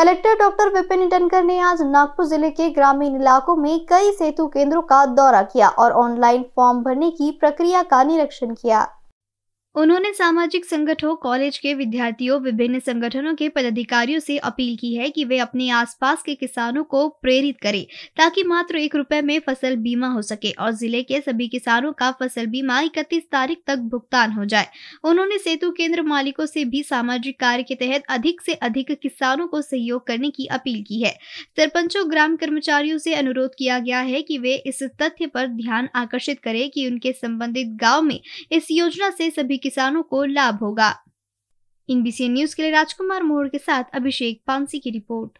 collector doctor Vipin Itankar ने आज नागपुर जिले के ग्रामीण इलाकों में कई सेतु केंद्रों का दौरा किया और ऑनलाइन फॉर्म भरने की प्रक्रिया का निरीक्षण किया उन्होंने सामाजिक संगठनों कॉलेज के विद्यार्थियों विभिन्न संगठनों के पदाधिकारियों से अपील की है कि वे अपने आसपास के किसानों को प्रेरित करें ताकि मात्र एक रुपए में फसल बीमा हो सके और जिले के सभी किसानों का फसल बीमा इकतीस तारीख तक भुगतान हो जाए उन्होंने सेतु केंद्र मालिकों से भी सामाजिक कार्य के तहत अधिक से अधिक किसानों को सहयोग करने की अपील की है सरपंचों ग्राम कर्मचारियों से अनुरोध किया गया है की वे इस तथ्य पर ध्यान आकर्षित करें की उनके संबंधित गाँव में इस योजना से सभी किसानों को लाभ होगा इन न्यूज के लिए राजकुमार मोहर के साथ अभिषेक पांसी की रिपोर्ट